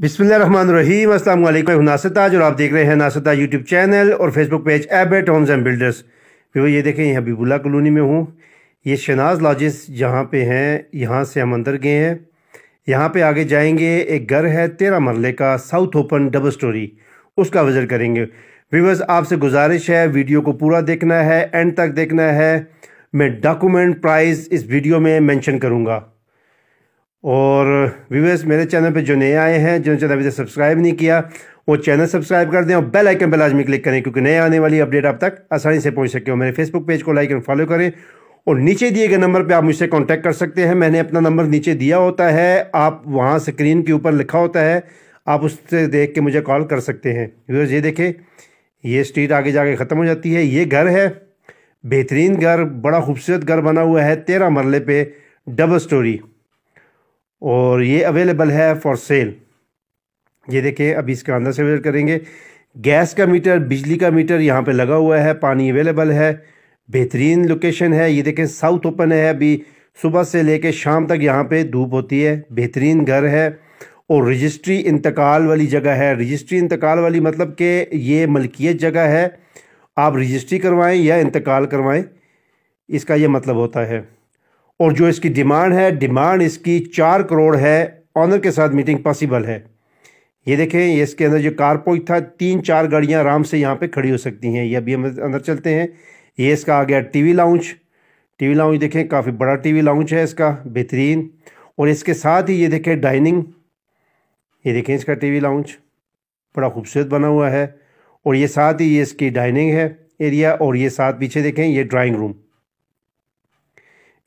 बिस्मिल्लाहिर्रहमानिर्रहीम अस्सलाम वालेकुम नासताज और आप देख रहे हैं नासता यूट्यूब चैनल और फेसबुक पेज एबेट होम्स एंड बिल्डर्स फिर ये देखें यहाँ बिबुल्ला कॉलोनी में हूँ ये शनाज लॉजिस जहाँ पे हैं यहाँ से हम अंदर गए हैं यहाँ पे आगे जाएंगे एक घर है तेरह मरले का साउथ ओपन डबल स्टोरी उसका विज़िट करेंगे व्यूवर्स आपसे गुजारिश है वीडियो को पूरा देखना है एंड तक देखना है मैं डॉक्यूमेंट प्राइस इस वीडियो में मैंशन करूँगा और व्यूवर्स मेरे चैनल पे जो नए आए हैं जो चैनल अभी तक सब्सक्राइब नहीं किया वो चैनल सब्सक्राइब कर दें और बेल आइकन पर लाजमी क्लिक करें क्योंकि नए आने वाली अपडेट आप तक आसानी से पहुंच सके और मेरे फेसबुक पेज को लाइक एंड फॉलो करें और नीचे दिए गए नंबर पे आप मुझसे कांटेक्ट कर सकते हैं मैंने अपना नंबर नीचे दिया होता है आप वहाँ स्क्रीन के ऊपर लिखा होता है आप उससे देख के मुझे कॉल कर सकते हैं व्यूअर्स ये देखें ये स्ट्रीट आगे जाके ख़त्म हो जाती है ये घर है बेहतरीन घर बड़ा खूबसूरत घर बना हुआ है तेरह मरले पर डबल स्टोरी और ये अवेलेबल है फॉर सेल ये देखें अभी इसका अंदर से वेयर करेंगे गैस का मीटर बिजली का मीटर यहाँ पे लगा हुआ है पानी अवेलेबल है बेहतरीन लोकेशन है ये देखें साउथ ओपन है अभी सुबह से लेके शाम तक यहाँ पे धूप होती है बेहतरीन घर है और रजिस्ट्री इंतकाल वाली जगह है रजिस्ट्री इंतकाल वाली मतलब कि ये मलकियत जगह है आप रजिस्ट्री करवाएं या इंतकाल करवाएं इसका ये मतलब होता है और जो इसकी डिमांड है डिमांड इसकी चार करोड़ है ऑनर के साथ मीटिंग पॉसिबल है ये देखें ये इसके अंदर जो कारपोइट था तीन चार गाड़ियाँ आराम से यहाँ पे खड़ी हो सकती हैं ये अभी हम अंदर चलते हैं ये इसका आ गया टीवी लाउंज टीवी लाउंज देखें काफ़ी बड़ा टीवी लाउंज है इसका बेहतरीन और इसके साथ ही ये देखें डाइनिंग ये देखें इसका टीवी लाउंज बड़ा खूबसूरत बना हुआ है और ये साथ ही ये इसकी डाइनिंग है एरिया और ये साथ पीछे देखें ये ड्राइंग रूम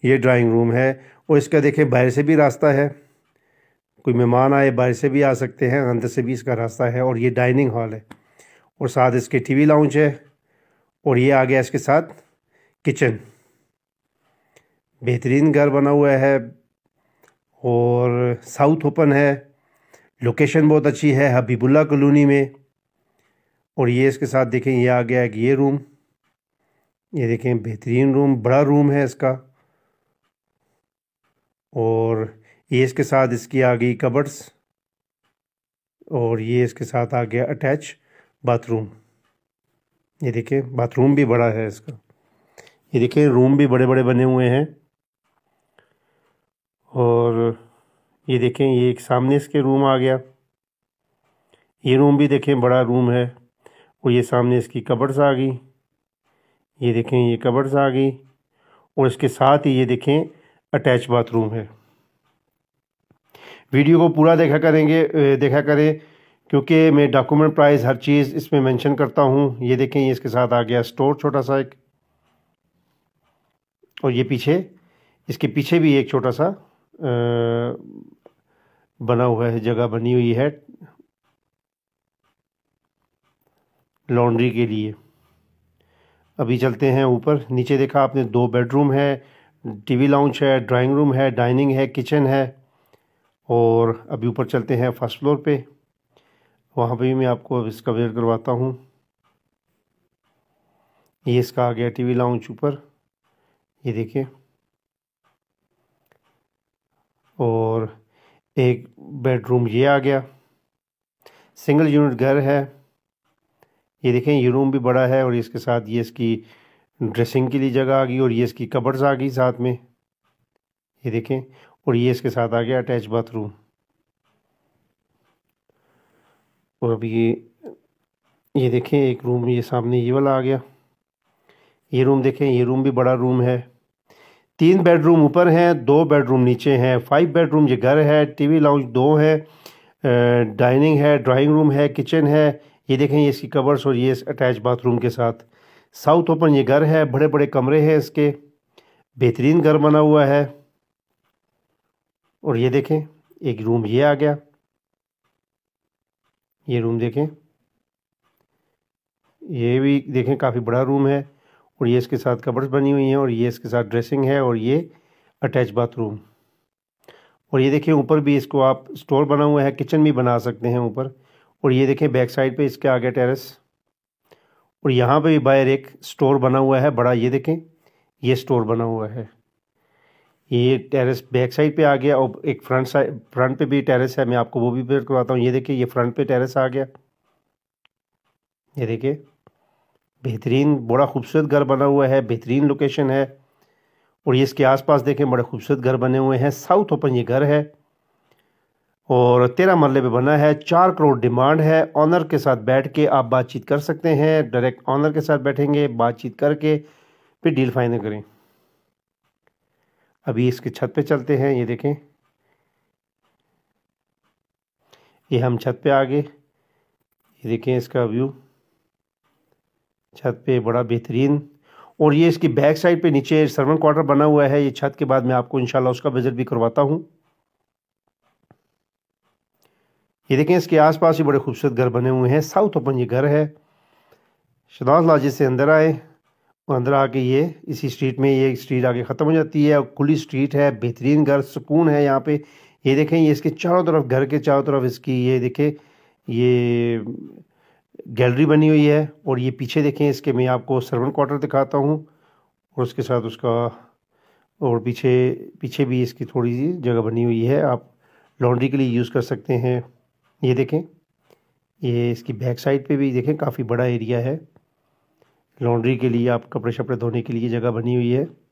ये ड्राइंग रूम है और इसका देखें बाहर से भी रास्ता है कोई मेहमान आए बाहर से भी आ सकते हैं अंदर से भी इसका रास्ता है और ये डाइनिंग हॉल है और साथ इसके टी वी लाउंज है और ये आ गया इसके साथ किचन बेहतरीन घर बना हुआ है और साउथ ओपन है लोकेशन बहुत अच्छी है हबीबुल्ला कॉलोनी में और ये इसके साथ देखें ये आ गया एक ये रूम ये देखें बेहतरीन रूम बड़ा रूम है इसका और ये इसके साथ इसकी आ गई कबर्स और ये इसके साथ आ गया अटैच बाथरूम ये देखिए बाथरूम भी बड़ा है इसका ये देखिए रूम भी बड़े बड़े बने हुए हैं और ये देखें ये एक सामने इसके रूम आ गया ये रूम भी देखें बड़ा रूम है और ये सामने इसकी कबर्स आ गई ये देखें ये कबर्स आ गई और इसके साथ ही ये देखें अटैच बाथरूम है वीडियो को पूरा देखा करेंगे देखा करें क्योंकि मैं डॉक्यूमेंट प्राइस हर चीज़ इसमें मेंशन करता हूं ये देखें ये इसके साथ आ गया स्टोर छोटा सा एक और ये पीछे इसके पीछे भी एक छोटा सा आ, बना हुआ है जगह बनी हुई है लॉन्ड्री के लिए अभी चलते हैं ऊपर नीचे देखा आपने दो बेडरूम है टीवी लाउंज है ड्राइंग रूम है डाइनिंग है किचन है और अभी ऊपर चलते हैं फर्स्ट फ्लोर पे वहाँ पे भी मैं आपको अब इसका वेयर करवाता हूँ ये इसका आ गया वी लाउंज ऊपर ये देखिए और एक बेडरूम ये आ गया सिंगल यूनिट घर है ये देखें ये रूम भी बड़ा है और इसके साथ ये इसकी ड्रेसिंग के लिए जगह आ गई और ये इसकी कबर्स आ गई साथ में ये देखें और ये इसके साथ आ गया अटैच बाथरूम और अब ये ये देखें एक रूम ये सामने ये वाला आ गया ये रूम देखें ये रूम भी बड़ा रूम है तीन बेडरूम ऊपर हैं दो बेडरूम नीचे हैं फाइव बेडरूम ये घर है टीवी लाउंज दो है डाइनिंग है ड्राइंग रूम है किचन है ये देखें ये इसकी कवर्स और ये अटैच बाथरूम के साथ साउथ ओपन ये घर है बड़े बड़े कमरे हैं इसके बेहतरीन घर बना हुआ है और ये देखें एक रूम ये आ गया ये रूम देखें ये भी देखें काफ़ी बड़ा रूम है और ये इसके साथ कबर्स बनी हुई हैं और ये इसके साथ ड्रेसिंग है और ये अटैच बाथरूम और ये देखें ऊपर भी इसको आप स्टोर बना हुआ है किचन भी बना सकते हैं ऊपर और ये देखें बैक साइड पे इसके आगे टेरेस और यहाँ पे भी बाहर एक स्टोर बना हुआ है बड़ा ये देखें ये स्टोर बना हुआ है ये टेरेस बैक साइड पे आ गया और एक फ्रंट साइड फ्रंट पे भी टेरेस है मैं आपको वो भी पेयर करवाता हूँ ये देखिए ये फ्रंट पे टेरेस आ गया ये देखिए बेहतरीन बड़ा खूबसूरत घर बना हुआ है बेहतरीन लोकेशन है और ये इसके आसपास देखें बड़े खूबसूरत घर बने हुए हैं साउथ ओपन ये घर है और तेरह मरले पे बना है चार करोड़ डिमांड है ऑनर के साथ बैठ के आप बातचीत कर सकते हैं डायरेक्ट ऑनर के साथ बैठेंगे बातचीत करके फिर डील फाइनल करें अभी इसके छत पे चलते हैं ये देखें ये हम छत पे आ गए ये देखें इसका व्यू छत पे बड़ा बेहतरीन और ये इसकी बैक साइड पे नीचे सर्वन क्वार्टर बना हुआ है ये छत के बाद मैं आपको इनशाला उसका विज़िट भी करवाता हूँ ये देखें इसके आसपास ही बड़े खूबसूरत घर बने हुए हैं साउथ ओपन ये घर है शदाज लाजे से अंदर आए और अंदर आके ये इसी स्ट्रीट में ये स्ट्रीट आके ख़त्म हो जाती है खुली स्ट्रीट है बेहतरीन घर सुकून है यहाँ पे ये देखें ये इसके चारों तरफ घर के चारों तरफ इसकी ये देखें ये गैलरी बनी हुई है और ये पीछे देखें इसके मैं आपको सर्वन क्वार्टर दिखाता हूँ और उसके साथ उसका और पीछे पीछे भी इसकी थोड़ी सी जगह बनी हुई है आप लॉन्ड्री के लिए यूज़ कर सकते हैं ये देखें ये इसकी बैक साइड पे भी देखें काफ़ी बड़ा एरिया है लॉन्ड्री के लिए आप कपड़े शपड़े धोने के लिए जगह बनी हुई है